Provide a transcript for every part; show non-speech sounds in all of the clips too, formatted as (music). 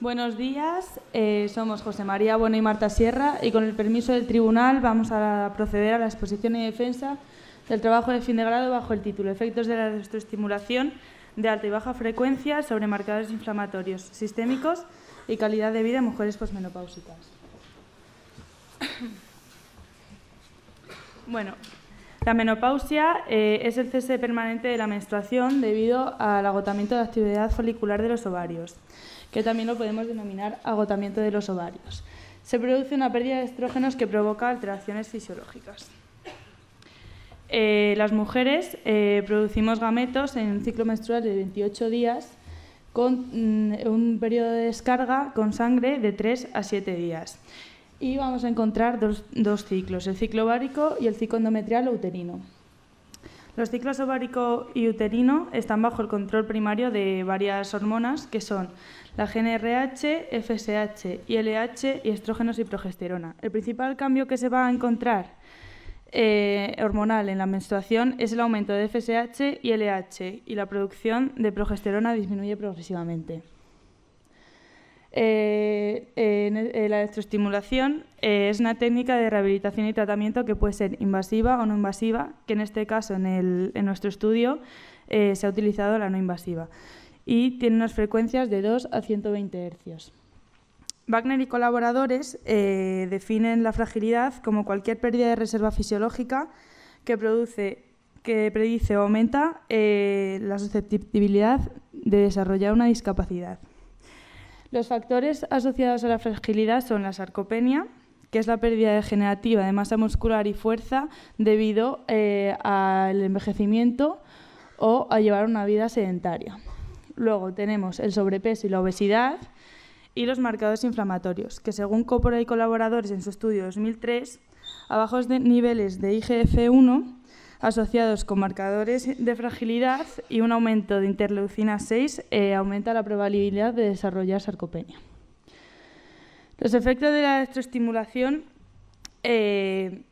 Buenos días, eh, somos José María Bueno y Marta Sierra y con el permiso del tribunal vamos a proceder a la exposición y defensa del trabajo de fin de grado bajo el título Efectos de la electroestimulación de alta y baja frecuencia sobre marcadores inflamatorios sistémicos y calidad de vida en mujeres posmenopáusicas. (coughs) Bueno, la menopausia eh, es el cese permanente de la menstruación debido al agotamiento de actividad folicular de los ovarios que también lo podemos denominar agotamiento de los ovarios. Se produce una pérdida de estrógenos que provoca alteraciones fisiológicas. Eh, las mujeres eh, producimos gametos en un ciclo menstrual de 28 días con mm, un periodo de descarga con sangre de 3 a 7 días. Y vamos a encontrar dos, ciclos, el ciclo ovárico y el ciclo endometrial uterino. Los ciclos ovárico y uterino están bajo el control primario de varias hormonas que son la GNRH, FSH, LH y estrógenos y progesterona. El principal cambio que se va a encontrar eh, hormonal en la menstruación es el aumento de FSH y LH y la producción de progesterona disminuye progresivamente. Eh, eh, la electroestimulación eh, es una técnica de rehabilitación y tratamiento que puede ser invasiva o no invasiva, que en este caso, en, nuestro estudio, se ha utilizado la no invasiva. Y tiene unas frecuencias de 2 a 120 Hz. Wagner y colaboradores definen la fragilidad como cualquier pérdida de reserva fisiológica que produce que predice o aumenta la susceptibilidad de desarrollar una discapacidad. Los factores asociados a la fragilidad son la sarcopenia, que es la pérdida degenerativa de masa muscular y fuerza debido eh, al envejecimiento o a llevar una vida sedentaria. Luego tenemos el sobrepeso y la obesidad y los marcadores inflamatorios, que según Copora y colaboradores en su estudio 2003, a bajos de niveles de IGF-1 asociados con marcadores de fragilidad y un aumento de interleucina 6 eh, aumenta la probabilidad de desarrollar sarcopenia. Los efectos de la electroestimulación eh,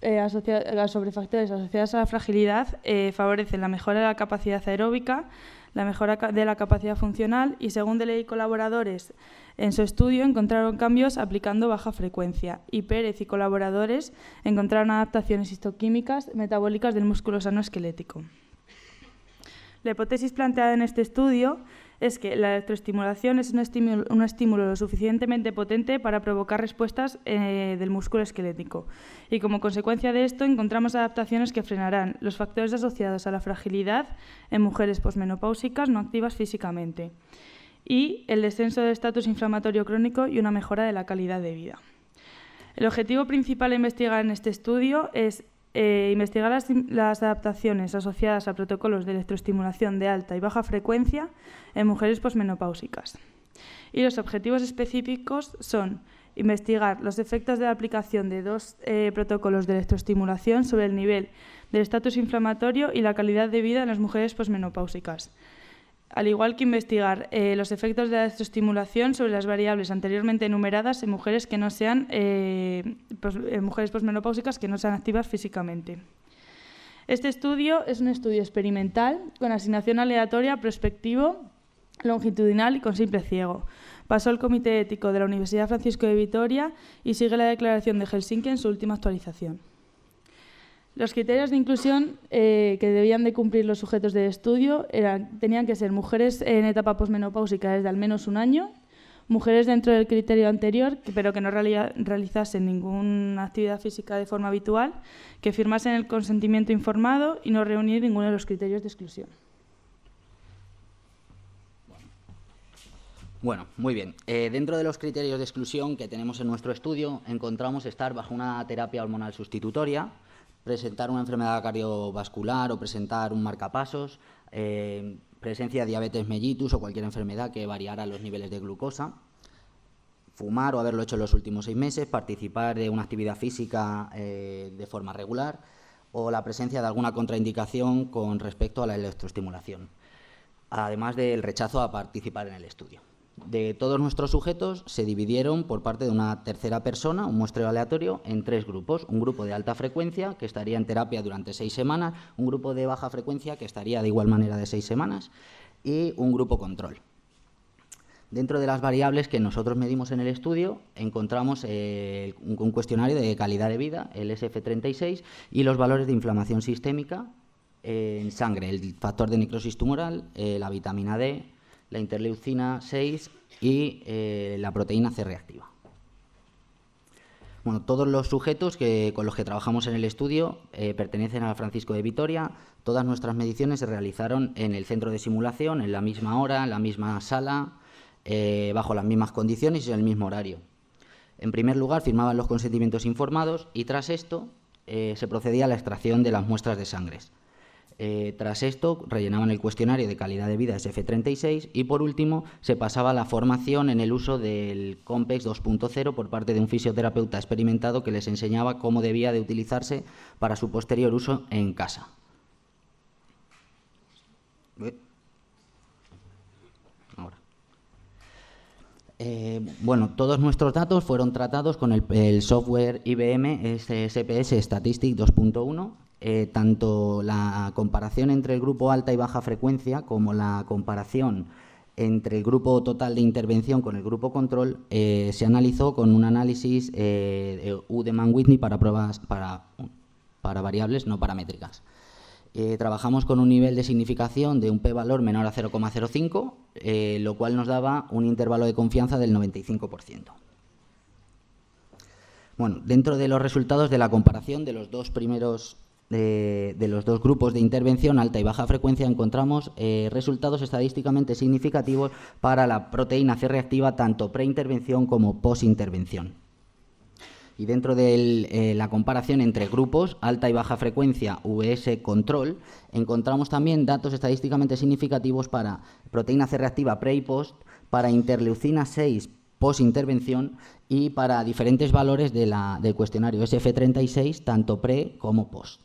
eh, las sobrefactores asociadas a la fragilidad eh, favorecen la mejora de la capacidad aeróbica, la mejora de la capacidad funcional y según de ley colaboradores en su estudio encontraron cambios aplicando baja frecuencia y Pérez y colaboradores encontraron adaptaciones histoquímicas metabólicas del músculo sano esquelético. La hipótesis planteada en este estudio es que la electroestimulación es un estímulo, lo suficientemente potente para provocar respuestas eh, del músculo esquelético. Y como consecuencia de esto encontramos adaptaciones que frenarán los factores asociados a la fragilidad en mujeres posmenopáusicas no activas físicamente y el descenso del estatus inflamatorio crónico y una mejora de la calidad de vida. El objetivo principal a investigar en este estudio es eh, investigar las, adaptaciones asociadas a protocolos de electroestimulación de alta y baja frecuencia en mujeres posmenopáusicas. Y los objetivos específicos son investigar los efectos de la aplicación de dos eh, protocolos de electroestimulación sobre el nivel del estatus inflamatorio y la calidad de vida en las mujeres posmenopáusicas, al igual que investigar eh, los efectos de la estimulación sobre las variables anteriormente enumeradas en mujeres que no sean eh, mujeres que no sean activas físicamente. Este estudio es un estudio experimental con asignación aleatoria, prospectivo, longitudinal y con simple ciego. Pasó al Comité Ético de la Universidad Francisco de Vitoria y sigue la Declaración de Helsinki en su última actualización. Los criterios de inclusión eh, que debían de cumplir los sujetos de estudio eran, tenían que ser mujeres en etapa posmenopáusica desde al menos un año, mujeres dentro del criterio anterior, pero que no realizasen ninguna actividad física de forma habitual, que firmasen el consentimiento informado y no reunir ninguno de los criterios de exclusión. Bueno, muy bien. Eh, dentro de los criterios de exclusión que tenemos en nuestro estudio, encontramos estar bajo una terapia hormonal sustitutoria, presentar una enfermedad cardiovascular o presentar un marcapasos, eh, presencia de diabetes mellitus o cualquier enfermedad que variara los niveles de glucosa, fumar o haberlo hecho en los últimos seis meses, participar de una actividad física eh, de forma regular o la presencia de alguna contraindicación con respecto a la electroestimulación, además del rechazo a participar en el estudio de todos nuestros sujetos se dividieron por parte de una tercera persona, un muestreo aleatorio, en tres grupos. Un grupo de alta frecuencia, que estaría en terapia durante seis semanas, un grupo de baja frecuencia, que estaría de igual manera de seis semanas, y un grupo control. Dentro de las variables que nosotros medimos en el estudio, encontramos eh, un cuestionario de calidad de vida, el SF36, y los valores de inflamación sistémica en sangre, el factor de necrosis tumoral, eh, la vitamina D, la interleucina 6 y eh, la proteína C reactiva. Bueno, todos los sujetos con los que trabajamos en el estudio eh, pertenecen a Francisco de Vitoria. Todas nuestras mediciones se realizaron en el centro de simulación, en la misma hora, en la misma sala, eh, bajo las mismas condiciones y en el mismo horario. En primer lugar, firmaban los consentimientos informados y tras esto se procedía a la extracción de las muestras de sangres. Eh, tras esto, rellenaban el cuestionario de calidad de vida SF36 y por último se pasaba la formación en el uso del COMPEX 2.0 por parte de un fisioterapeuta experimentado que les enseñaba cómo debía de utilizarse para su posterior uso en casa. Eh, bueno, todos nuestros datos fueron tratados con el, el software IBM SPS Statistic 2.1 eh, tanto la comparación entre el grupo alta y baja frecuencia como la comparación entre el grupo total de intervención con el grupo control eh, se analizó con un análisis eh, U de Mann-Whitney para pruebas para, para, variables no paramétricas. trabajamos con un nivel de significación de un p-valor menor a 0,05, lo cual nos daba un intervalo de confianza del 95%. Bueno, dentro de los resultados de la comparación de los dos primeros de los dos grupos de intervención alta y baja frecuencia encontramos eh, resultados estadísticamente significativos para la proteína C reactiva tanto preintervención como post-intervención. Y dentro de eh, la comparación entre grupos, alta y baja frecuencia, VS e control, encontramos también datos estadísticamente significativos para proteína C reactiva pre y post, para interleucina 6 post-intervención y para diferentes valores de la, del cuestionario SF36, tanto pre como post.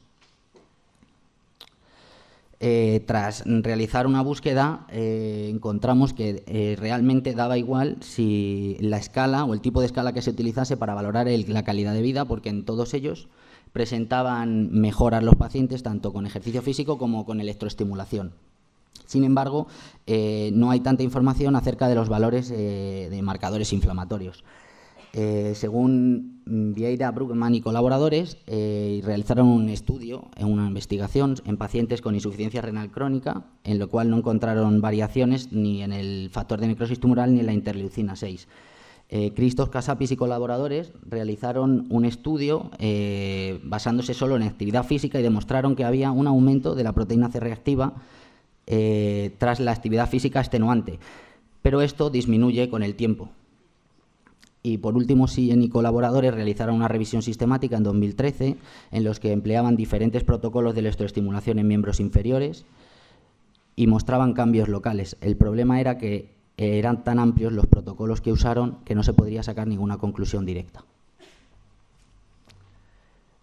Eh, tras realizar una búsqueda eh, encontramos que eh, realmente daba igual si la escala o el tipo de escala que se utilizase para valorar la calidad de vida, porque en todos ellos presentaban mejoras los pacientes tanto con ejercicio físico como con electroestimulación. Sin embargo, no hay tanta información acerca de los valores de marcadores inflamatorios. según Vieira, Brugman y colaboradores eh, realizaron un estudio, eh, una investigación en pacientes con insuficiencia renal crónica, en lo cual no encontraron variaciones ni en el factor de necrosis tumoral ni en la interleucina 6. Eh, Cristos Casapis y colaboradores realizaron un estudio eh, basándose solo en actividad física y demostraron que había un aumento de la proteína C reactiva tras la actividad física extenuante, pero esto disminuye con el tiempo. Y por último, sí, y colaboradores realizaron una revisión sistemática en 2013 en los que empleaban diferentes protocolos de electroestimulación en miembros inferiores y mostraban cambios locales. El problema era que eran tan amplios los protocolos que usaron que no se podría sacar ninguna conclusión directa.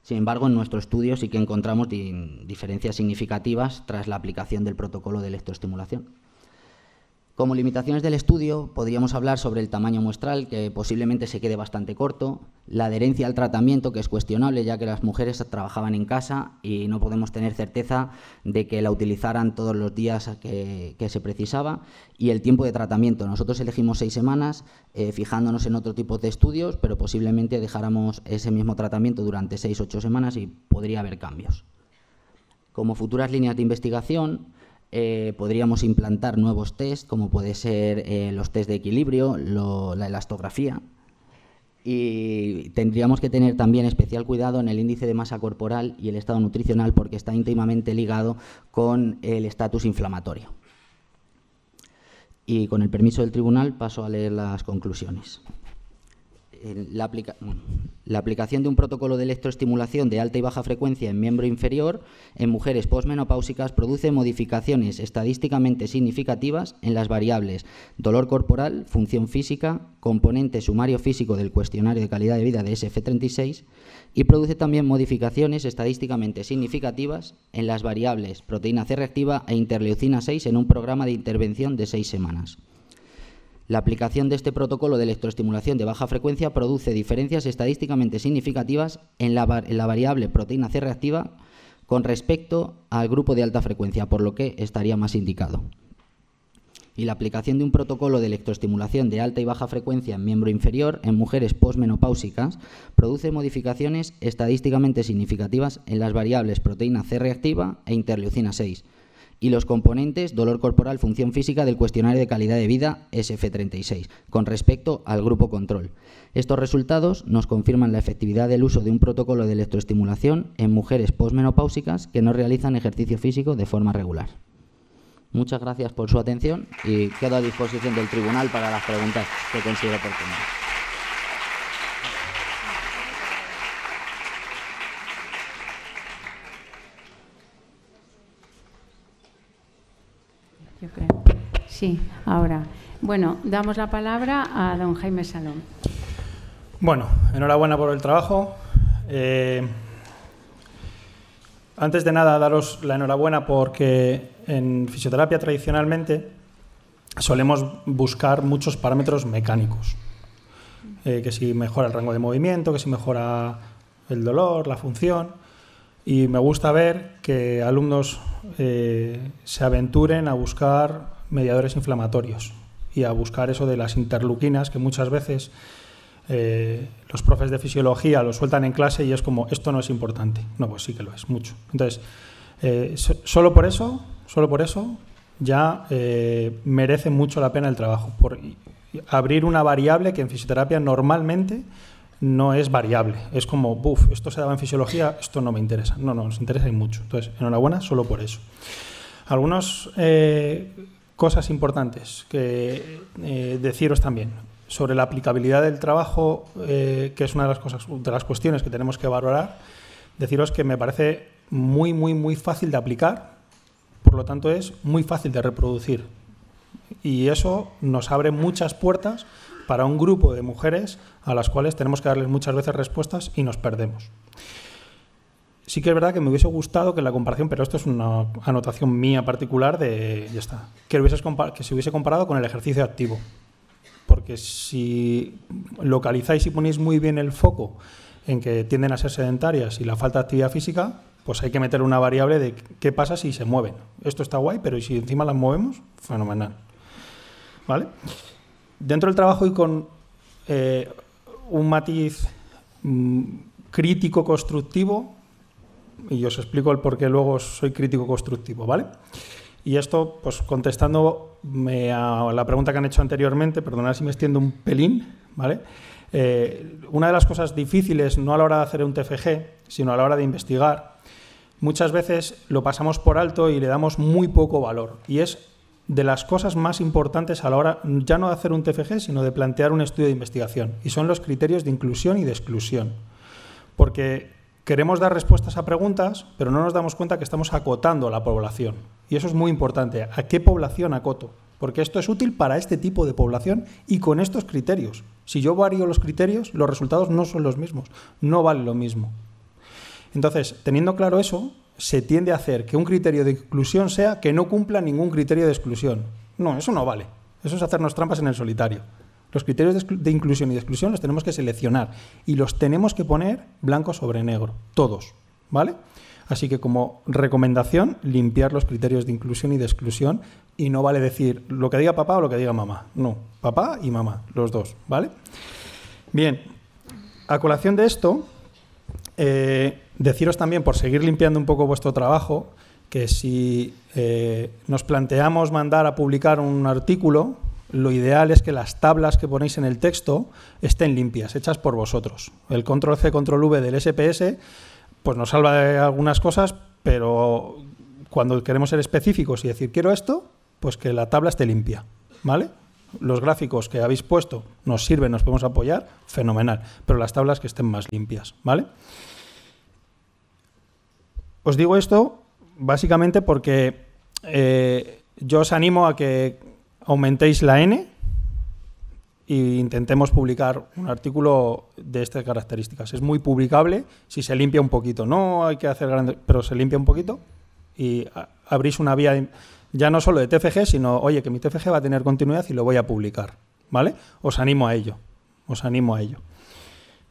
Sin embargo, en nuestro estudio sí que encontramos diferencias significativas tras la aplicación del protocolo de electroestimulación. Como limitaciones del estudio, podríamos hablar sobre el tamaño muestral, que posiblemente se quede bastante corto, la adherencia al tratamiento, que es cuestionable, ya que las mujeres trabajaban en casa y no podemos tener certeza de que la utilizaran todos los días que, se precisaba, y el tiempo de tratamiento. Nosotros elegimos seis semanas, eh, fijándonos en otro tipo de estudios, pero posiblemente dejáramos ese mismo tratamiento durante seis o ocho semanas y podría haber cambios. Como futuras líneas de investigación, eh, podríamos implantar nuevos test, como puede ser eh, los test de equilibrio, la elastografía. Y tendríamos que tener también especial cuidado en el índice de masa corporal y el estado nutricional porque está íntimamente ligado con el estatus inflamatorio. Y con el permiso del tribunal paso a leer las conclusiones la, aplicación de un protocolo de electroestimulación de alta y baja frecuencia en miembro inferior en mujeres posmenopáusicas produce modificaciones estadísticamente significativas en las variables dolor corporal, función física, componente sumario físico del cuestionario de calidad de vida de SF36 y produce también modificaciones estadísticamente significativas en las variables proteína C reactiva e interleucina 6 en un programa de intervención de seis semanas. La aplicación de este protocolo de electroestimulación de baja frecuencia produce diferencias estadísticamente significativas en la, variable proteína C reactiva con respecto al grupo de alta frecuencia, por lo que estaría más indicado. Y la aplicación de un protocolo de electroestimulación de alta y baja frecuencia en miembro inferior en mujeres posmenopáusicas produce modificaciones estadísticamente significativas en las variables proteína C reactiva e interleucina 6, y los componentes dolor corporal, función física del cuestionario de calidad de vida SF36 con respecto al grupo control. Estos resultados nos confirman la efectividad del uso de un protocolo de electroestimulación en mujeres posmenopáusicas que no realizan ejercicio físico de forma regular. Muchas gracias por su atención y quedo a disposición del tribunal para las preguntas que considero oportunas. creo. Sí, ahora. Bueno, damos la palabra a don Jaime Salón. Bueno, enhorabuena por el trabajo. Eh, antes de nada, daros la enhorabuena porque en fisioterapia tradicionalmente solemos buscar muchos parámetros mecánicos. Eh, que si mejora el rango de movimiento, que si mejora el dolor, la función. Y me gusta ver que alumnos eh, se aventuren a buscar mediadores inflamatorios y a buscar eso de las interluquinas, que muchas veces eh, los profes de fisiología lo sueltan en clase y es como, esto no es importante. No, pues sí que lo es, mucho. Entonces, eh, solo por eso, solo por eso, ya merece mucho la pena el trabajo, por abrir una variable que en fisioterapia normalmente no es variable. Es como, buf, esto se daba en fisiología, esto no me interesa. No, no, nos interesa y mucho. Entonces, enhorabuena solo por eso. Algunas eh, cosas importantes que eh, deciros también sobre la aplicabilidad del trabajo, eh, que es una de las, cosas, de las cuestiones que tenemos que valorar. Deciros que me parece muy, muy, muy fácil de aplicar, por lo tanto es muy fácil de reproducir. Y eso nos abre muchas puertas para un grupo de mujeres a las cuales tenemos que darles muchas veces respuestas y nos perdemos. Sí que es verdad que me hubiese gustado que la comparación, pero esto es una anotación mía particular de, ya está, que, que se hubiese comparado con el ejercicio activo. Porque si localizáis y ponéis muy bien el foco en que tienden a ser sedentarias y la falta de actividad física, pues hay que meter una variable de qué pasa si se mueven. Esto está guay, pero si encima las movemos, fenomenal. ¿Vale? dentro del trabajo y con eh, un matiz mm, crítico constructivo, y os explico el por qué luego soy crítico constructivo, ¿vale? Y esto, pues contestando a la pregunta que han hecho anteriormente, perdonad si me extiendo un pelín, ¿vale? Eh, una de las cosas difíciles, no a la hora de hacer un TFG, sino a la hora de investigar, muchas veces lo pasamos por alto y le damos muy poco valor, y es de las cosas más importantes a la hora ya no de hacer un TFG, sino de plantear un estudio de investigación, y son los criterios de inclusión y de exclusión. Porque queremos dar respuestas a preguntas, pero no nos damos cuenta que estamos acotando a la población. Y eso es muy importante. ¿A qué población acoto? Porque esto es útil para este tipo de población y con estos criterios. Si yo varío los criterios, los resultados no son los mismos, no vale lo mismo. Entonces, teniendo claro eso, se tiende a hacer que un criterio de inclusión sea que no cumpla ningún criterio de exclusión. No, eso no vale. Eso es hacernos trampas en el solitario. Los criterios de, inclusión y de exclusión los tenemos que seleccionar y los tenemos que poner blanco sobre negro, todos, ¿vale? Así que como recomendación, limpiar los criterios de inclusión y de exclusión y no vale decir lo que diga papá o lo que diga mamá. No, papá y mamá, los dos, ¿vale? Bien, a colación de esto, eh, deciros también, por seguir limpiando un poco vuestro trabajo, que si eh, nos planteamos mandar a publicar un artículo, lo ideal es que las tablas que ponéis en el texto estén limpias, hechas por vosotros. El control C, control V del SPS, pues nos salva de algunas cosas, pero cuando queremos ser específicos y decir quiero esto, pues que la tabla esté limpia, ¿vale? los gráficos que habéis puesto nos sirven, nos podemos apoyar, fenomenal, pero las tablas que estén más limpias, ¿vale? Os digo esto básicamente porque eh, yo os animo a que aumentéis la N e intentemos publicar un artículo de estas características. Es muy publicable si se limpia un poquito. No hay que hacer grandes, pero se limpia un poquito y abrís una vía ya no solo de TFG, sino, oye, que mi TFG va a tener continuidad y lo voy a publicar, ¿vale? Os animo a ello, os animo a ello.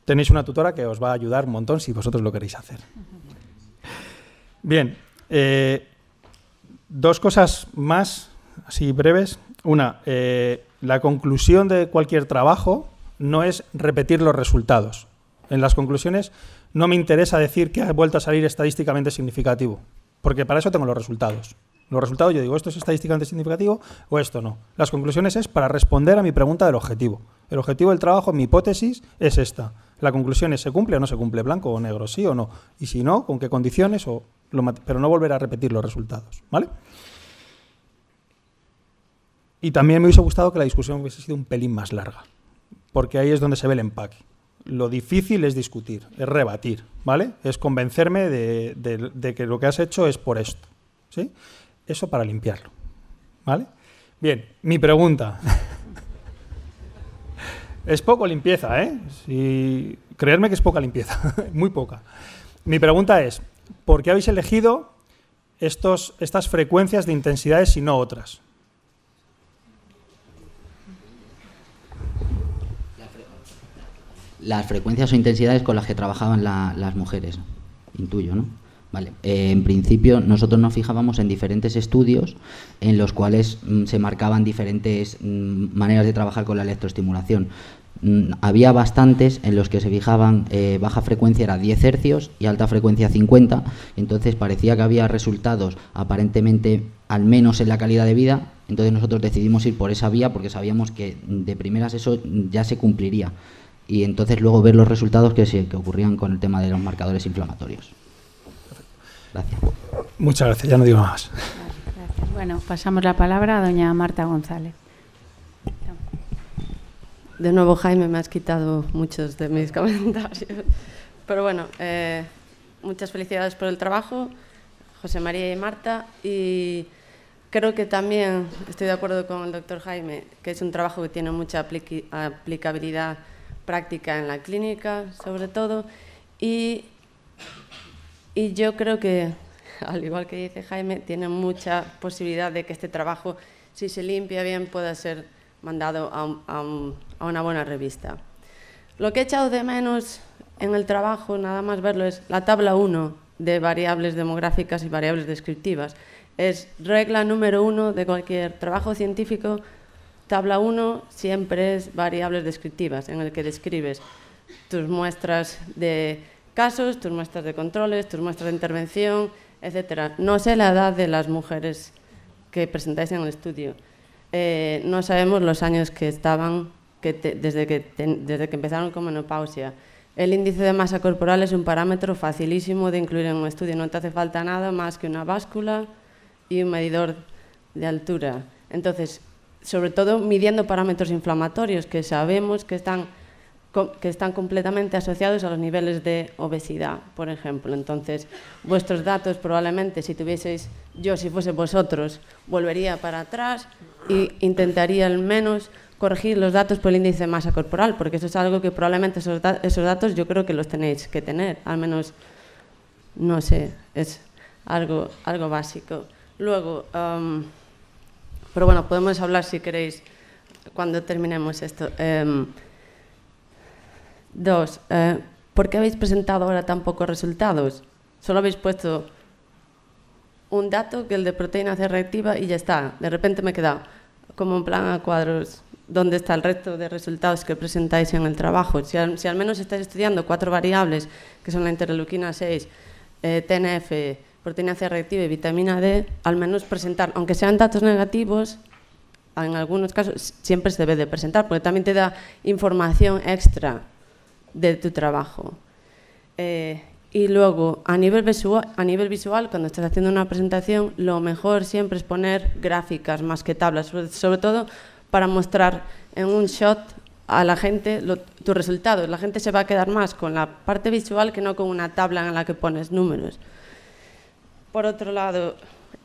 Tenéis una tutora que os va a ayudar un montón si vosotros lo queréis hacer. Bien, eh, dos cosas más, así breves. Una, eh, la conclusión de cualquier trabajo no es repetir los resultados. En las conclusiones no me interesa decir que ha vuelto a salir estadísticamente significativo, porque para eso tengo los resultados. Los resultados, yo digo, esto es estadísticamente significativo o esto no. Las conclusiones es para responder a mi pregunta del objetivo. El objetivo del trabajo, mi hipótesis, es esta. La conclusión es, ¿se cumple o no se cumple? ¿Blanco o negro? ¿Sí o no? Y si no, ¿con qué condiciones? O pero no volver a repetir los resultados, ¿vale? Y también me hubiese gustado que la discusión hubiese sido un pelín más larga, porque ahí es donde se ve el empaque. Lo difícil es discutir, es rebatir, ¿vale? Es convencerme de, de que lo que has hecho es por esto, ¿sí? Eso para limpiarlo. ¿Vale? Bien, mi pregunta. (laughs) es poco limpieza, ¿eh? Creerme que es poca limpieza, (laughs) muy poca. Mi pregunta es, ¿por qué habéis elegido estos, estas frecuencias de intensidades y no otras? Las frecuencias o intensidades con las que trabajaban las mujeres, intuyo, ¿no? Eh, en principio, nosotros nos fijábamos en diferentes estudios en los cuales mm, se marcaban diferentes mm, maneras de trabajar con la electroestimulación. Mm, había bastantes en los que se fijaban eh, baja frecuencia era 10 hercios y alta frecuencia 50, entonces parecía que había resultados aparentemente al menos en la calidad de vida, entonces nosotros decidimos ir por esa vía porque sabíamos que de primeras eso ya se cumpliría y entonces luego ver los resultados que, se, que ocurrían con el tema de los marcadores inflamatorios. Muchas gracias, ya no digo más. Bueno, pasamos la palabra a doña Marta González. De nuevo, Jaime, me has quitado muchos de mis (laughs) comentarios. Pero bueno, eh, muchas felicidades por el trabajo, José María y Marta. Y creo que también estoy de acuerdo con el doctor Jaime, que es un trabajo que tiene mucha aplicabilidad práctica en la clínica, sobre todo. Y y yo creo que, (laughs) al igual que dice Jaime, tiene mucha posibilidad de que este trabajo, si se limpia bien, pueda ser mandado a, una buena revista. Lo que he echado de menos en el trabajo, nada más verlo, es la tabla 1 de variables demográficas y variables descriptivas. Es regla número 1 de cualquier trabajo científico. Tabla 1 siempre es variables descriptivas, en el que describes tus muestras de casos, tus muestras de controles, tus muestras de intervención, etcétera. No sé la edad de las mujeres que presentáis en el estudio. Eh, no sabemos los años que estaban que desde, que desde que empezaron con menopausia. El índice de masa corporal es un parámetro facilísimo de incluir en un estudio. No te hace falta nada más que una báscula y un medidor de altura. Entonces, sobre todo midiendo parámetros inflamatorios que sabemos que están que están completamente asociados a los niveles de obesidad, por ejemplo. Entonces, vuestros datos probablemente, si tuvieseis yo, si fuese vosotros, volvería para atrás e intentaría al menos corregir los datos por el índice de masa corporal, porque eso es algo que probablemente esos, datos yo creo que los tenéis que tener, al menos, no sé, es algo, algo básico. Luego, pero bueno, podemos hablar si queréis cuando terminemos esto. Em, Dos, eh, ¿por qué habéis presentado ahora tan pocos resultados? Solo habéis puesto un dato que el de proteína C reactiva y ya está. De repente me he quedado como en plan a cuadros. ¿Dónde está el resto de resultados que presentáis en el trabajo? Si al, menos estáis estudiando cuatro variables, que son la interleuquina 6, eh, TNF, proteína C reactiva y vitamina D, al menos presentar, aunque sean datos negativos, en algunos casos siempre se debe de presentar, porque también te da información extra de tu trabajo. Eh, y luego, a nivel, visual, a nivel visual, cuando estás haciendo una presentación, lo mejor siempre es poner gráficas más que tablas, sobre, todo para mostrar en un shot a la gente tus resultados. La gente se va a quedar más con la parte visual que no con una tabla en la que pones números. Por otro lado,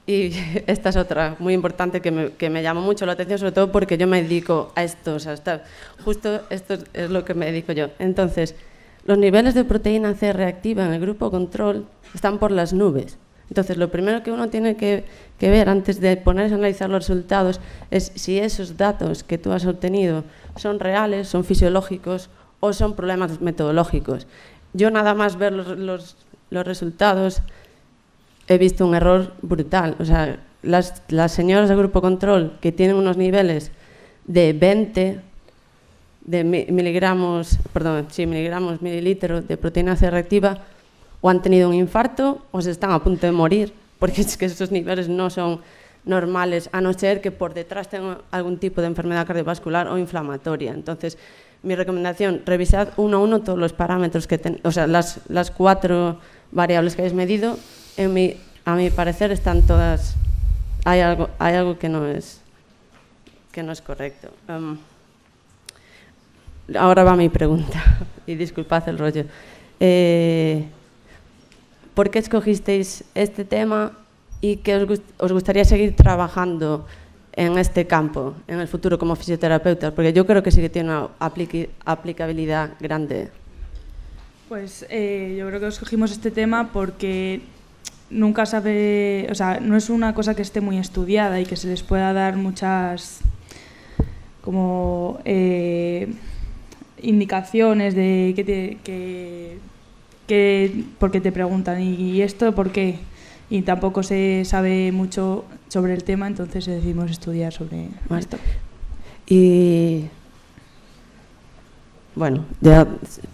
y (laughs) esta es otra muy importante que me, que me llamó mucho la atención, sobre todo porque yo me dedico a esto, o sea, justo esto es lo que me dedico yo. Entonces, los niveles de proteína C reactiva en el grupo control están por las nubes. Entonces, lo primero que uno tiene que, que ver antes de ponerse a analizar los resultados es si esos datos que tú has obtenido son reales, son fisiológicos o son problemas metodológicos. Yo nada más ver los, los, los resultados he visto un error brutal. O sea, las, señoras del grupo control que tienen unos niveles de 20 de miligramos, perdón, sí, miligramos, mililitros de proteína C reactiva, o han tenido un infarto o se están a punto de morir, porque es que esos niveles no son normales, a no ser que por detrás tengan algún tipo de enfermedad cardiovascular o inflamatoria. Entonces, mi recomendación, revisad uno a uno todos los parámetros que tienen, o sea, las, las cuatro variables que habéis medido, a mi parecer están todas, hay algo, hay algo que no es que no es correcto. Em, ahora va mi pregunta, (laughs) y disculpad el rollo. Eh, ¿Por qué escogisteis este tema y qué os, gustaría seguir trabajando en este campo, en el futuro como fisioterapeutas? Porque yo creo que sí que tiene una aplicabilidad grande. Pues eh, yo creo que escogimos este tema porque nunca sabe, o sea, no es una cosa que esté muy estudiada y que se les pueda dar muchas como eh, indicaciones de que, te, que, porque te preguntan y, esto por qué y tampoco se sabe mucho sobre el tema entonces decidimos estudiar sobre esto y bueno, ya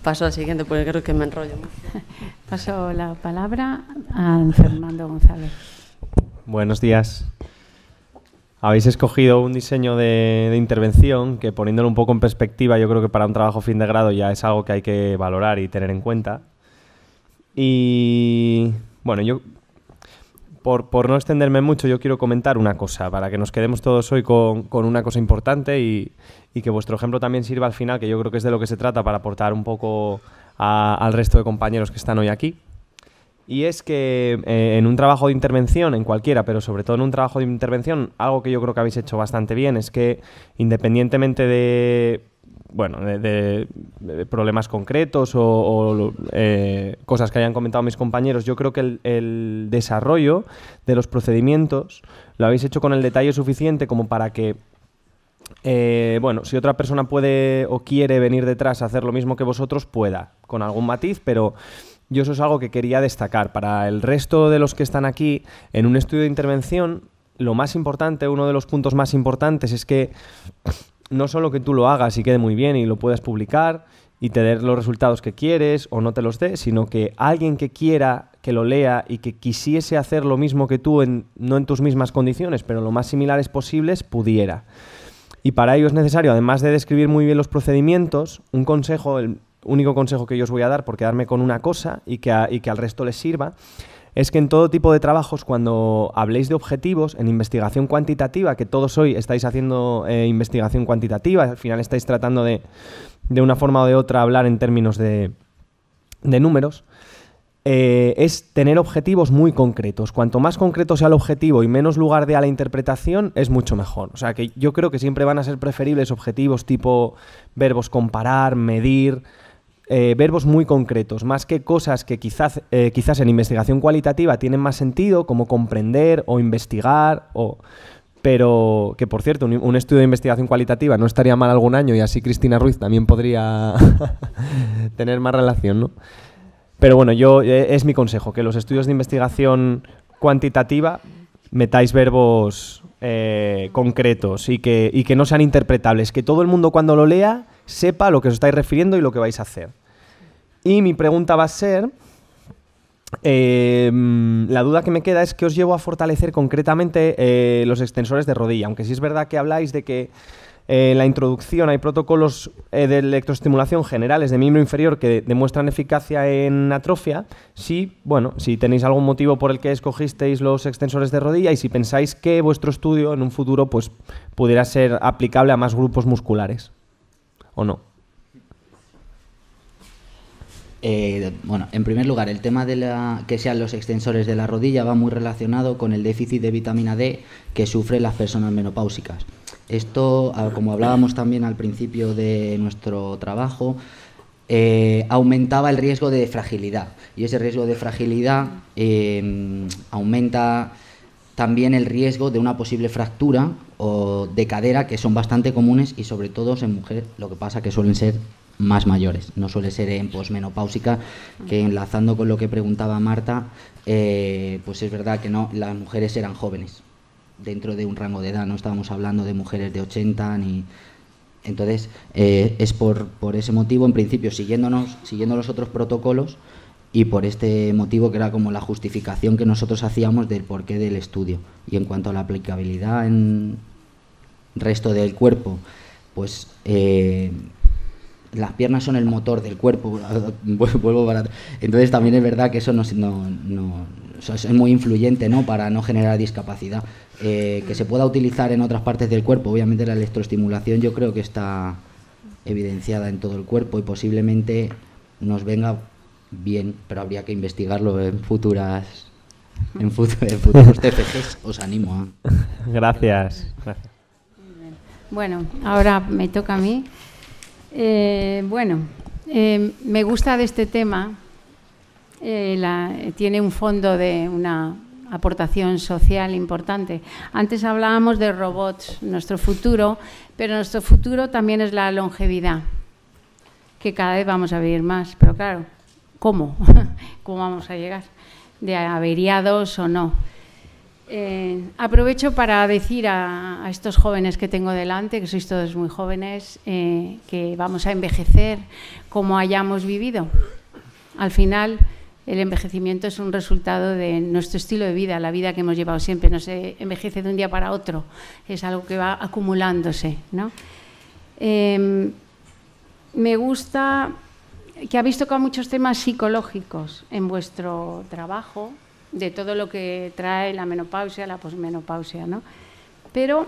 paso al siguiente porque creo que me enrollo. (laughs) Paso la palabra a Fernando González. Buenos días. Habéis escogido un diseño de, de, intervención que poniéndolo un poco en perspectiva, yo creo que para un trabajo fin de grado ya es algo que hay que valorar y tener en cuenta. Y bueno, yo por, no extenderme mucho, yo quiero comentar una cosa, para que nos quedemos todos hoy con, una cosa importante y, que vuestro ejemplo también sirva al final, que yo creo que es de lo que se trata, para aportar un poco al resto de compañeros que están hoy aquí. Y es que eh, en un trabajo de intervención, en cualquiera, pero sobre todo en un trabajo de intervención, algo que yo creo que habéis hecho bastante bien es que independientemente de bueno, de, problemas concretos o, eh, cosas que hayan comentado mis compañeros, yo creo que el, desarrollo de los procedimientos lo habéis hecho con el detalle suficiente como para que, eh, bueno, si otra persona puede o quiere venir detrás a hacer lo mismo que vosotros, pueda, con algún matiz, pero... Yo eso es algo que quería destacar. Para el resto de los que están aquí, en un estudio de intervención, lo más importante, uno de los puntos más importantes es que no solo que tú lo hagas y quede muy bien y lo puedas publicar y te dé los resultados que quieres o no te los dé, sino que alguien que quiera que lo lea y que quisiese hacer lo mismo que tú, en, no en tus mismas condiciones, pero lo más similares posibles, pudiera. Y para ello es necesario, además de describir muy bien los procedimientos, un consejo, el único consejo que yo os voy a dar por quedarme con una cosa y que, y que al resto les sirva, es que en todo tipo de trabajos, cuando habléis de objetivos, en investigación cuantitativa, que todos hoy estáis haciendo eh, investigación cuantitativa, al final estáis tratando de, de una forma o de otra hablar en términos de, de números, eh, es tener objetivos muy concretos. Cuanto más concreto sea el objetivo y menos lugar dé a la interpretación, es mucho mejor. O sea que yo creo que siempre van a ser preferibles objetivos tipo verbos comparar, medir, eh, verbos muy concretos, más que cosas que quizás, eh, quizás en investigación cualitativa tienen más sentido, como comprender o investigar o pero que por cierto, un, estudio de investigación cualitativa no estaría mal algún año y así Cristina Ruiz también podría (laughs) tener más relación, Pero bueno, yo eh, es mi consejo, que los estudios de investigación cuantitativa metáis verbos concretos y que, y que no sean interpretables, que todo el mundo cuando lo lea sepa lo que os estáis refiriendo y lo que vais a hacer. Y mi pregunta va a ser, em, la duda que me queda es que os llevo a fortalecer concretamente eh, los extensores de rodilla, aunque sí es verdad que habláis de que eh, en la introducción hay protocolos eh, de electroestimulación generales de miembro inferior que demuestran eficacia en atrofia, si, bueno, si tenéis algún motivo por el que escogisteis los extensores de rodilla y si pensáis que vuestro estudio en un futuro pues, pudiera ser aplicable a más grupos musculares o no? Eh, bueno, en primer lugar, el tema de la, que sean los extensores de la rodilla va muy relacionado con el déficit de vitamina D que sufren las personas menopáusicas. Esto, ah, como hablábamos también al principio de nuestro trabajo, eh, aumentaba el riesgo de fragilidad. Y ese riesgo de fragilidad eh, aumenta también el riesgo de una posible fractura de cadera que son bastante comunes y sobre todo en mujeres, lo que pasa que suelen ser más mayores, no suele ser en posmenopáusica, que enlazando con lo que preguntaba Marta, eh, pues es verdad que no, las mujeres eran jóvenes dentro de un rango de edad, no estábamos hablando de mujeres de 80 ni... Entonces, eh, es por, por, ese motivo, en principio, siguiéndonos, siguiendo los otros protocolos y por este motivo que era como la justificación que nosotros hacíamos del porqué del estudio. Y en cuanto a la aplicabilidad en, resto del cuerpo, pues eh, las piernas son el motor del cuerpo, (laughs) vuelvo para Entonces también es verdad que eso no, es muy influyente ¿no? para no generar discapacidad. Eh, que se pueda utilizar en otras partes del cuerpo, obviamente la electroestimulación yo creo que está evidenciada en todo el cuerpo y posiblemente nos venga bien, pero habría que investigarlo en futuras en, (laughs) Os animo. a... ¿eh? Gracias. Gracias. Bueno, ahora me toca a mí. Eh, bueno, eh, me gusta de este tema. Eh, tiene un fondo de una aportación social importante. Antes hablábamos de robots, nuestro futuro, pero nuestro futuro también es la longevidad, que cada vez vamos a vivir más. Pero claro, ¿cómo? (laughs) ¿Cómo vamos a llegar? ¿De averiados o no? Eh, aprovecho para decir a, estos jóvenes que tengo delante, que sois todos muy jóvenes, eh, que vamos a envejecer como hayamos vivido. Al final, el envejecimiento es un resultado de nuestro estilo de vida, la vida que hemos llevado siempre. No se envejece de un día para otro, es algo que va acumulándose. Em, me gusta que habéis tocado muchos temas psicológicos en vuestro trabajo, de todo lo que trae la menopausia, la posmenopausia, ¿no? Pero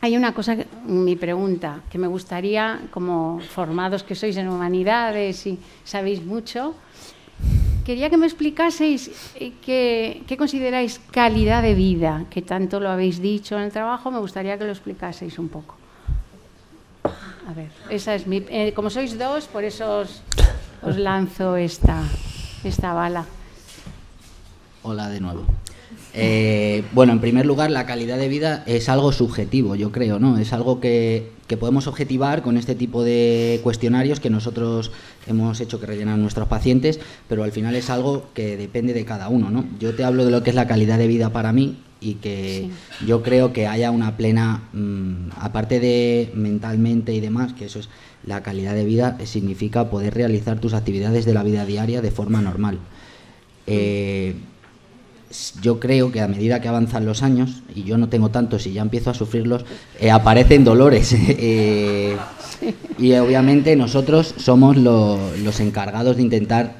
hay una cosa, mi pregunta, que me gustaría, como formados que sois en humanidades y sabéis mucho, quería que me explicaseis eh, qué, consideráis calidad de vida, que tanto lo habéis dicho en el trabajo, me gustaría que lo explicaseis un poco. A ver, esa es mi. Eh, como sois dos, por eso os, os lanzo esta, esta bala. Hola de nuevo. Eh, bueno, en primer lugar, la calidad de vida es algo subjetivo, yo creo, ¿no? Es algo que, podemos objetivar con este tipo de cuestionarios que nosotros hemos hecho que rellenan nuestros pacientes, pero al final es algo que depende de cada uno, ¿no? Yo te hablo de lo que es la calidad de vida para mí y que yo creo que haya una plena, mm, aparte de mentalmente y demás, que eso es la calidad de vida, significa poder realizar tus actividades de la vida diaria de forma normal. Eh, yo creo que a medida que avanzan los años, y yo no tengo tantos y ya empiezo a sufrirlos, eh, aparecen dolores. (laughs) Eh, y obviamente nosotros somos los encargados de intentar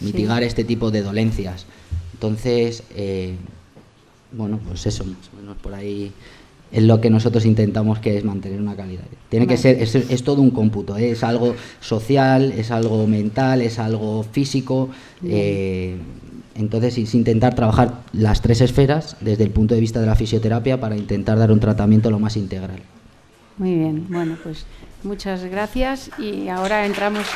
mitigar este tipo de dolencias. Entonces, eh, bueno, pues eso, más o menos por ahí es lo que nosotros intentamos que es mantener una calidad. Tiene que ser, es, todo un cómputo, es algo social, es algo mental, es algo físico, entonces es intentar trabajar las tres esferas desde el punto de vista de la fisioterapia para intentar dar un tratamiento lo más integral. Muy bien, bueno, pues muchas gracias y ahora entramos.